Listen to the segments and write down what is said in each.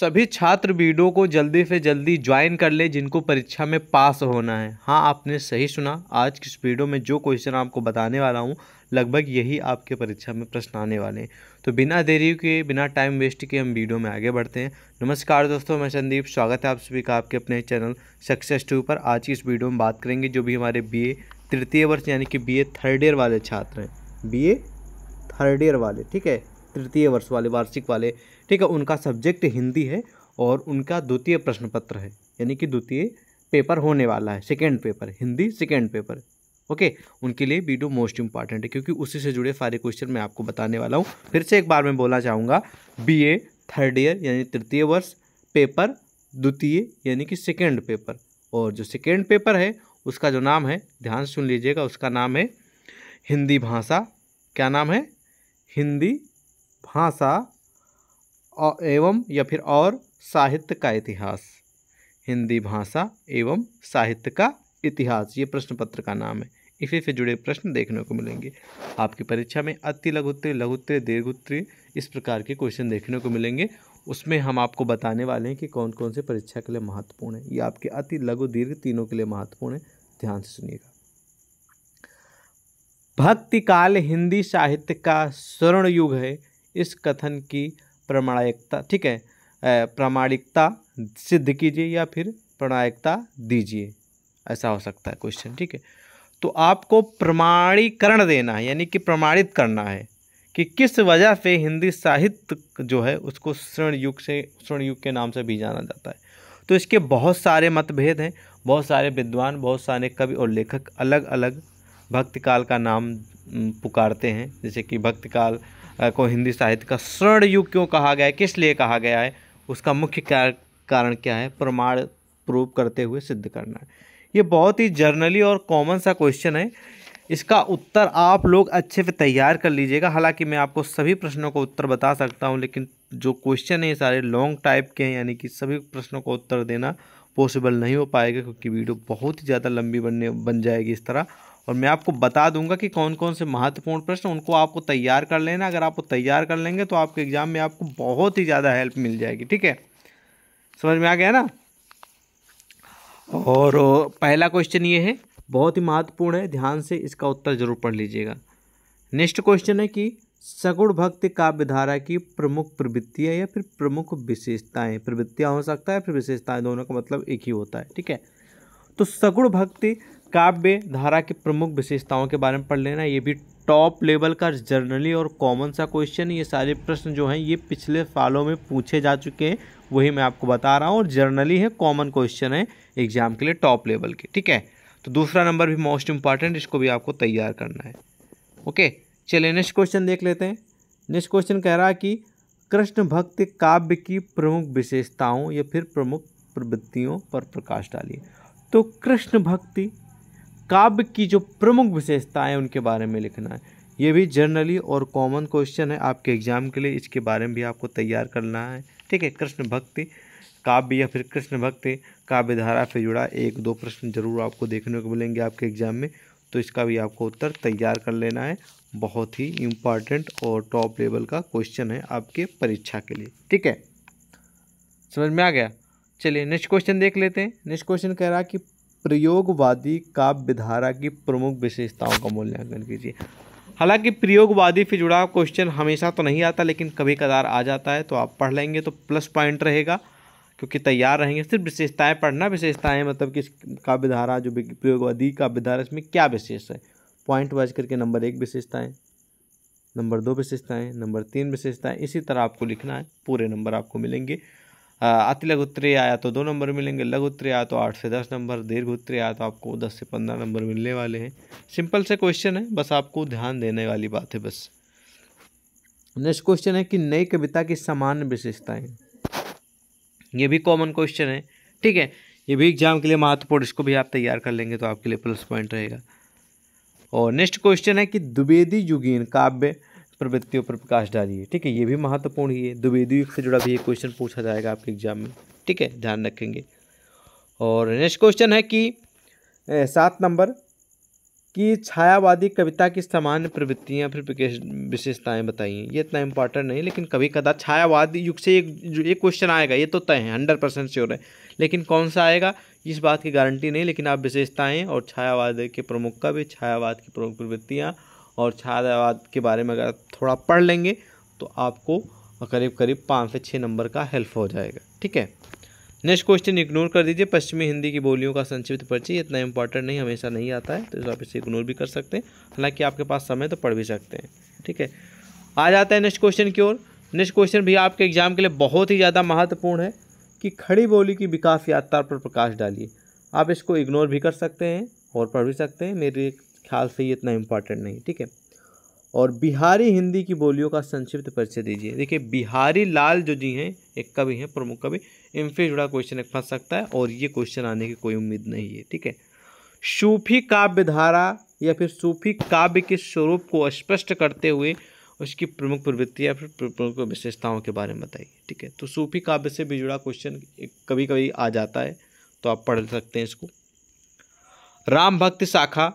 सभी छात्र वीडियो को जल्दी से जल्दी ज्वाइन कर ले जिनको परीक्षा में पास होना है हाँ आपने सही सुना आज की इस वीडियो में जो क्वेश्चन आपको बताने वाला हूँ लगभग यही आपके परीक्षा में प्रश्न आने वाले हैं तो बिना देरी के बिना टाइम वेस्ट के हम वीडियो में आगे बढ़ते हैं नमस्कार दोस्तों मैं संदीप स्वागत है आप सभी का आपके अपने चैनल सक्सेस टू पर आज की इस वीडियो में बात करेंगे जो भी हमारे बी तृतीय वर्ष यानी कि बी थर्ड ईयर वाले छात्र हैं बी थर्ड ईयर वाले ठीक है तृतीय वर्ष वाले वार्षिक वाले ठीक है उनका सब्जेक्ट हिंदी है और उनका द्वितीय प्रश्न पत्र है यानी कि द्वितीय पेपर होने वाला है second paper Hindi second paper okay उनके लिए वीडियो मोस्ट इंपॉर्टेंट है क्योंकि उसी से जुड़े सारे क्वेश्चन मैं आपको बताने वाला हूँ फिर से एक बार मैं बोलना चाहूँगा बीए थर्ड ईयर यानी तृतीय वर्ष पेपर द्वितीय यानी कि सेकेंड पेपर और जो सेकेंड पेपर है उसका जो नाम है ध्यान सुन लीजिएगा उसका नाम है हिंदी भाषा क्या नाम है हिंदी भाषा एवं या फिर और साहित्य का इतिहास हिंदी भाषा एवं साहित्य का इतिहास ये प्रश्न पत्र का नाम है इसी से जुड़े प्रश्न देखने को मिलेंगे आपकी परीक्षा में अति लघुत्तरी लघुत्र दीर्घुत्र इस प्रकार के क्वेश्चन देखने को मिलेंगे उसमें हम आपको बताने वाले हैं कि कौन कौन से परीक्षा के लिए महत्वपूर्ण है ये आपके अति लघु दीर्घ तीनों के लिए महत्वपूर्ण है ध्यान से सुनिएगा भक्ति काल हिंदी साहित्य का स्वर्ण युग है इस कथन की प्रमाणिकता ठीक है प्रामाणिकता सिद्ध कीजिए या फिर प्रामाणिकता दीजिए ऐसा हो सकता है क्वेश्चन ठीक है तो आपको प्रमाणीकरण देना है यानी कि प्रमाणित करना है कि किस वजह से हिंदी साहित्य जो है उसको स्वर्ण युग से स्वर्ण युग के नाम से भी जाना जाता है तो इसके बहुत सारे मतभेद हैं बहुत सारे विद्वान बहुत सारे कवि और लेखक अलग अलग भक्तकाल का नाम पुकारते हैं जैसे कि भक्तकाल को हिंदी साहित्य का स्वर्ण युग क्यों कहा गया है किस लिए कहा गया है उसका मुख्य कारण क्या है प्रमाण प्रूव करते हुए सिद्ध करना है ये बहुत ही जर्नली और कॉमन सा क्वेश्चन है इसका उत्तर आप लोग अच्छे से तैयार कर लीजिएगा हालांकि मैं आपको सभी प्रश्नों का उत्तर बता सकता हूं लेकिन जो क्वेश्चन है ये सारे लॉन्ग टाइप के हैं यानी कि सभी प्रश्नों का उत्तर देना पॉसिबल नहीं हो पाएगा क्योंकि वीडियो बहुत ही ज़्यादा लंबी बनने बन जाएगी इस तरह और मैं आपको बता दूंगा कि कौन कौन से महत्वपूर्ण प्रश्न उनको आपको तैयार कर लेना अगर आपको तैयार कर लेंगे तो आपके एग्ज़ाम में आपको बहुत ही ज़्यादा हेल्प मिल जाएगी ठीक है समझ में आ गया ना और पहला क्वेश्चन ये है बहुत ही महत्वपूर्ण है ध्यान से इसका उत्तर जरूर पढ़ लीजिएगा नेक्स्ट क्वेश्चन है कि सगुण भक्त काव्यधारा की प्रमुख प्रवृत्तियाँ या फिर प्रमुख विशेषताएं प्रवृत्तियाँ हो सकता है फिर विशेषताएं दोनों का मतलब एक ही होता है ठीक है तो सगुण भक्ति काव्य धारा की प्रमुख विशेषताओं के बारे में पढ़ लेना ये भी टॉप लेवल का जर्नली और कॉमन सा क्वेश्चन ये सारे प्रश्न जो हैं ये पिछले सालों में पूछे जा चुके हैं वही मैं आपको बता रहा हूँ और जर्नली है कॉमन क्वेश्चन है एग्जाम के लिए टॉप लेवल के ठीक है तो दूसरा नंबर भी मोस्ट इंपॉर्टेंट इसको भी आपको तैयार करना है ओके चलिए नेक्स्ट क्वेश्चन देख लेते हैं नेक्स्ट क्वेश्चन कह रहा है कि कृष्ण भक्त काव्य की प्रमुख विशेषताओं या फिर प्रमुख प्रवृत्तियों पर प्रकाश डालिए तो कृष्ण भक्ति काव्य की जो प्रमुख विशेषताएं उनके बारे में लिखना है ये भी जर्नली और कॉमन क्वेश्चन है आपके एग्जाम के लिए इसके बारे में भी आपको तैयार करना है ठीक है कृष्ण भक्ति काव्य या फिर कृष्ण भक्ति काव्य धारा से जुड़ा एक दो प्रश्न जरूर आपको देखने को मिलेंगे आपके एग्जाम में तो इसका भी आपको उत्तर तैयार कर लेना है बहुत ही इम्पॉर्टेंट और टॉप लेवल का क्वेश्चन है आपके परीक्षा के लिए ठीक है समझ में आ गया चलिए नेक्स्ट क्वेश्चन देख लेते हैं नेक्स्ट क्वेश्चन कह रहा है कि प्रयोगवादी काव्यधारा की प्रमुख विशेषताओं का मूल्यांकन कीजिए हालांकि प्रयोगवादी से जुड़ा क्वेश्चन हमेशा तो नहीं आता लेकिन कभी कदार आ जाता है तो आप पढ़ लेंगे तो प्लस पॉइंट रहेगा क्योंकि तैयार रहेंगे सिर्फ विशेषताएं पढ़ना विशेषताएं मतलब कि काव्यधारा जो प्रयोगवादी काव्यधारा इसमें क्या विशेष है पॉइंट वाइज करके नंबर एक विशेषताएं नंबर दो विशेषताएं नंबर तीन विशेषताएं इसी तरह आपको लिखना है पूरे नंबर आपको मिलेंगे अति लघु उत्तरी आया तो दो नंबर मिलेंगे लघु उत्तरी आया तो आठ से दस नंबर दीर्घ उत्तरी आया तो आपको दस से पंद्रह नंबर मिलने वाले हैं सिंपल से क्वेश्चन है बस आपको ध्यान देने वाली बात है बस नेक्स्ट क्वेश्चन है कि नई कविता की सामान्य विशेषताएं ये भी कॉमन क्वेश्चन है ठीक है ये भी एग्जाम के लिए महत्वपूर्ण इसको भी आप तैयार कर लेंगे तो आपके लिए प्लस पॉइंट रहेगा और नेक्स्ट क्वेश्चन है कि द्विवेदी युगीन काव्य प्रवृत्तियों पर प्रकाश डालिए ठीक है ये भी महत्वपूर्ण ही है द्विवेदी युग से जुड़ा भी ये क्वेश्चन पूछा जाएगा आपके एग्जाम में ठीक है ध्यान रखेंगे और नेक्स्ट क्वेश्चन है कि सात नंबर कि छायावादी कविता की सामान्य प्रवृत्तियाँ फिर विशेषताएँ बताइए ये इतना इंपॉर्टेंट नहीं लेकिन कभी कदा छायावादी युग से एक जो एक क्वेश्चन आएगा ये तो तय है हंड्रेड परसेंट श्योर है लेकिन कौन सा आएगा इस बात की गारंटी नहीं लेकिन आप विशेषताएँ और छायावाद के प्रमुख कवि छायावाद की प्रमुख प्रवृत्तियाँ और छायावाद के बारे में अगर थोड़ा पढ़ लेंगे तो आपको करीब करीब पाँच से छः नंबर का हेल्प हो जाएगा ठीक है नेक्स्ट क्वेश्चन इग्नोर कर दीजिए पश्चिमी हिंदी की बोलियों का संक्षिप्त परिचय इतना इंपॉर्टेंट नहीं हमेशा नहीं आता है तो आप इसे इग्नोर भी कर सकते हैं हालांकि आपके पास समय तो पढ़ भी सकते हैं ठीक है आ जाता है नेक्स्ट क्वेश्चन की ओर नेक्स्ट क्वेश्चन भी आपके एग्जाम के लिए बहुत ही ज़्यादा महत्वपूर्ण है कि खड़ी बोली की विकास यात्रा पर प्रकाश डालिए आप इसको इग्नोर भी कर सकते हैं और पढ़ भी सकते हैं मेरी एक ख्याल से ये इतना इम्पॉर्टेंट नहीं ठीक है और बिहारी हिंदी की बोलियों का संक्षिप्त परिचय दीजिए देखिए बिहारी लाल जो जी हैं एक कवि हैं प्रमुख कवि इनसे जुड़ा क्वेश्चन एक फंस सकता है और ये क्वेश्चन आने की कोई उम्मीद नहीं है ठीक है सूफी काव्य धारा या फिर सूफी काव्य के स्वरूप को स्पष्ट करते हुए उसकी प्रमुख प्रवृत्ति या फिर प्रमुख विशेषताओं के बारे में बताइए ठीक है तो सूफी काव्य से भी जुड़ा क्वेश्चन कभी कभी आ जाता है तो आप पढ़ सकते हैं इसको राम भक्ति शाखा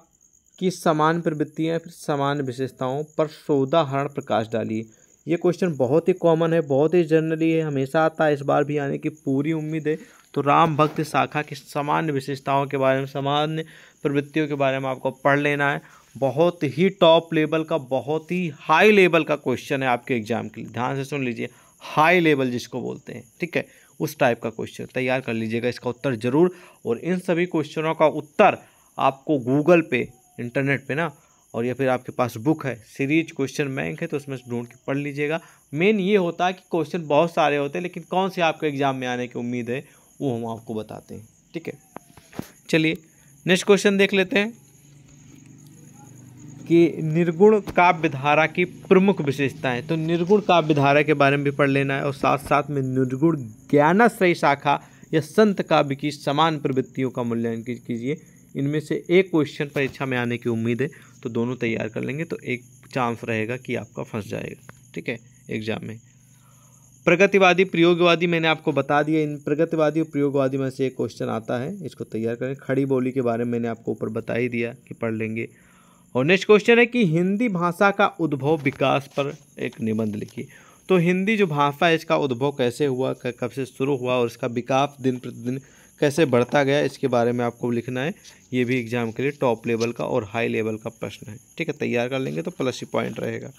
कि समान प्रवृत्तियाँ फिर समान विशेषताओं पर शोधाहरण प्रकाश डालिए ये क्वेश्चन बहुत ही कॉमन है बहुत ही जनरली है हमेशा आता है इस बार भी आने की पूरी उम्मीद है तो राम भक्त शाखा की सामान्य विशेषताओं के बारे में सामान्य प्रवृत्तियों के बारे में आपको पढ़ लेना है बहुत ही टॉप लेवल का बहुत ही हाई लेवल का क्वेश्चन है आपके एग्जाम के लिए ध्यान से सुन लीजिए हाई लेवल जिसको बोलते हैं ठीक है उस टाइप का क्वेश्चन तैयार कर लीजिएगा इसका उत्तर जरूर और इन सभी क्वेश्चनों का उत्तर आपको गूगल पे इंटरनेट पे ना और या फिर आपके पास बुक है सीरीज क्वेश्चन बैंक है तो उसमें ढूंढ के पढ़ लीजिएगा मेन ये होता है कि क्वेश्चन बहुत सारे होते हैं लेकिन कौन से आपके एग्ज़ाम में आने की उम्मीद है वो हम आपको बताते हैं ठीक है चलिए नेक्स्ट क्वेश्चन देख लेते हैं कि निर्गुण काव्य धारा की प्रमुख विशेषताएं तो निर्गुण काव्य धारा के बारे में भी पढ़ लेना है और साथ साथ में निर्गुण ज्ञानाश्रय शाखा या संत काव्य की समान प्रवृत्तियों का मूल्यांकन कीजिए इनमें से एक क्वेश्चन परीक्षा में आने की उम्मीद है तो दोनों तैयार कर लेंगे तो एक चांस रहेगा कि आपका फंस जाएगा ठीक है एग्जाम में प्रगतिवादी प्रयोगवादी मैंने आपको बता दिया इन प्रगतिवादी और प्रयोगवादी में से एक क्वेश्चन आता है इसको तैयार करें खड़ी बोली के बारे में मैंने आपको ऊपर बता ही दिया कि पढ़ लेंगे और नेक्स्ट क्वेश्चन है कि हिंदी भाषा का उद्भव विकास पर एक निबंध लिखिए तो हिंदी जो भाषा है इसका उद्भव कैसे हुआ कब से शुरू हुआ और इसका विकास दिन प्रतिदिन कैसे बढ़ता गया इसके बारे में आपको लिखना है ये भी एग्ज़ाम के लिए टॉप लेवल का और हाई लेवल का प्रश्न है ठीक है तैयार कर लेंगे तो प्लस ही पॉइंट रहेगा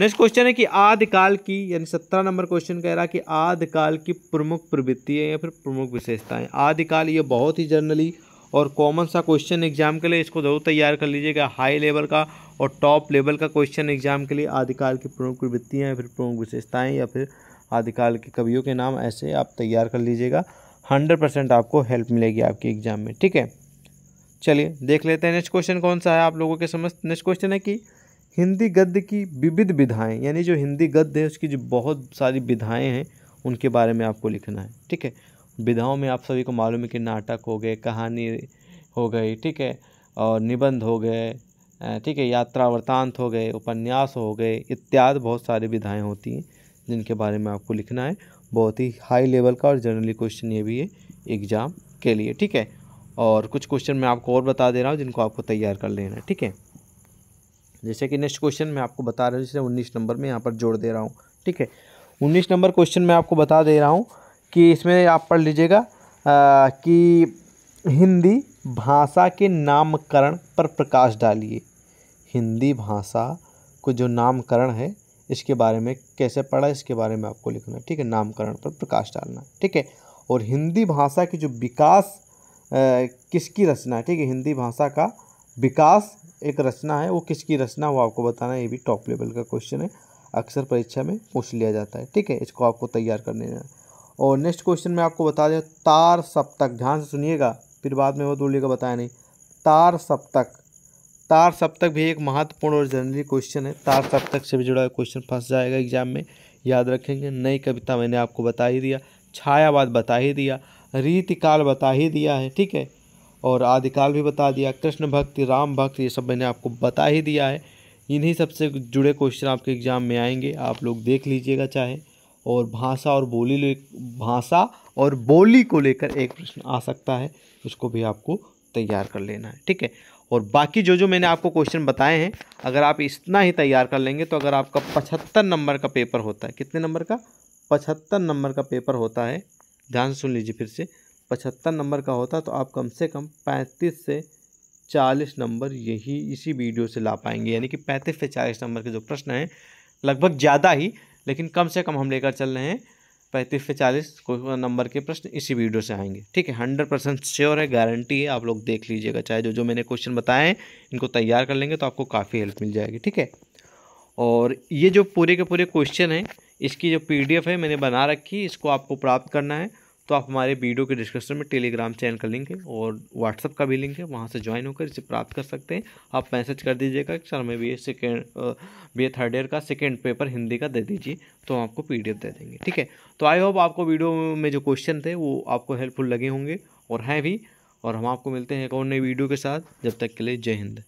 नेक्स्ट क्वेश्चन है कि आदिकाल की यानी सत्रह नंबर क्वेश्चन कह रहा है कि आदिकाल की प्रमुख प्रवृत्ति है या फिर प्रमुख विशेषताएं आदिकाल ये बहुत ही जनरली और कॉमन सा क्वेश्चन एग्जाम के लिए इसको जरूर तैयार कर लीजिएगा हाई लेवल का और टॉप लेवल का क्वेश्चन एग्जाम के लिए आदिकाल की प्रमुख प्रवृत्तियाँ या फिर प्रमुख विशेषताएँ या फिर आदिकाल के कवियों के नाम ऐसे आप तैयार कर लीजिएगा हंड्रेड परसेंट आपको हेल्प मिलेगी आपके एग्ज़ाम में ठीक है चलिए देख लेते हैं नेक्स्ट क्वेश्चन कौन सा है आप लोगों के समझ नेक्स्ट क्वेश्चन है कि हिंदी गद्य की विविध विधाएँ यानी जो हिंदी गद्य है उसकी जो बहुत सारी विधाएँ हैं उनके बारे में आपको लिखना है ठीक है विधाओं में आप सभी को मालूम है कि नाटक हो गए कहानी हो गई ठीक है और निबंध हो गए ठीक है यात्रा वृतांत हो गए उपन्यास हो गए इत्यादि बहुत सारी विधाएँ होती हैं जिनके बारे में आपको लिखना है बहुत ही हाई लेवल का और जनरली क्वेश्चन ये भी है एग्ज़ाम के लिए ठीक है और कुछ क्वेश्चन मैं आपको और बता दे रहा हूँ जिनको आपको तैयार कर लेना है ठीक है जैसे कि नेक्स्ट क्वेश्चन मैं आपको बता रहा हूँ जैसे उन्नीस नंबर में यहाँ पर जोड़ दे रहा हूँ ठीक है उन्नीस नंबर क्वेश्चन मैं आपको बता दे रहा हूँ कि इसमें आप पढ़ लीजिएगा कि हिंदी भाषा के नामकरण पर प्रकाश डालिए हिंदी भाषा को जो नामकरण है इसके बारे में कैसे पढ़ा इसके बारे में आपको लिखना ठीक है नामकरण पर प्रकाश डालना ठीक है और हिंदी भाषा की जो विकास किसकी रचना है ठीक है हिंदी भाषा का विकास एक रचना है वो किसकी रचना वो आपको बताना है ये भी टॉप लेवल का क्वेश्चन है अक्सर परीक्षा में पूछ लिया जाता है ठीक है इसको आपको तैयार करने जाना और नेक्स्ट क्वेश्चन में आपको बता दें तार सप्तक ध्यान से सुनिएगा फिर बाद में वो दूलिएगा बताया नहीं तार सप्तक तार सप्तक भी एक महत्वपूर्ण और जनरली क्वेश्चन है तार सप्तक से भी जुड़ा क्वेश्चन फंस जाएगा एग्जाम में याद रखेंगे नई कविता मैंने आपको बता ही दिया छायावाद बता ही दिया रीतिकाल बता ही दिया है ठीक है और आदिकाल भी बता दिया कृष्ण भक्ति राम भक्त ये सब मैंने आपको बता ही दिया है इन्हीं सबसे जुड़े क्वेश्चन आपके एग्ज़ाम में आएंगे आप लोग देख लीजिएगा चाहे और भाषा और बोली ले भाषा और बोली को लेकर एक प्रश्न आ सकता है उसको भी आपको तैयार कर लेना है ठीक है और बाकी जो जो मैंने आपको क्वेश्चन बताए हैं अगर आप इतना ही तैयार कर लेंगे तो अगर आपका पचहत्तर नंबर का पेपर होता है कितने नंबर का पचहत्तर नंबर का पेपर होता है ध्यान से सुन लीजिए फिर से पचहत्तर नंबर का होता तो आप कम से कम पैंतीस से चालीस नंबर यही इसी वीडियो से ला पाएंगे यानी कि पैंतीस से चालीस नंबर के जो प्रश्न हैं लगभग ज़्यादा ही लेकिन कम से कम हम लेकर चल रहे हैं पैंतीस से चालीस नंबर के प्रश्न इसी वीडियो से आएंगे ठीक है हंड्रेड परसेंट श्योर है गारंटी है आप लोग देख लीजिएगा चाहे जो जो मैंने क्वेश्चन बताए इनको तैयार कर लेंगे तो आपको काफ़ी हेल्प मिल जाएगी ठीक है और ये जो पूरे के पूरे क्वेश्चन हैं इसकी जो पीडीएफ है मैंने बना रखी इसको आपको प्राप्त करना है तो आप हमारे वीडियो के डिस्क्रिप्शन में टेलीग्राम चैनल का लिंक है और व्हाट्सअप का भी लिंक है वहाँ से ज्वाइन होकर इसे प्राप्त कर सकते हैं आप मैसेज कर दीजिएगा कि सर हमें B A second B A third year का सेकेंड पेपर हिंदी का दे दीजिए तो हम आपको पी दे देंगे ठीक है तो आई होप आपको वीडियो में जो क्वेश्चन थे वो आपको हेल्पफुल लगे होंगे और हैं भी और हम आपको मिलते हैं एक और नई वीडियो के साथ जब तक के लिए जय हिंद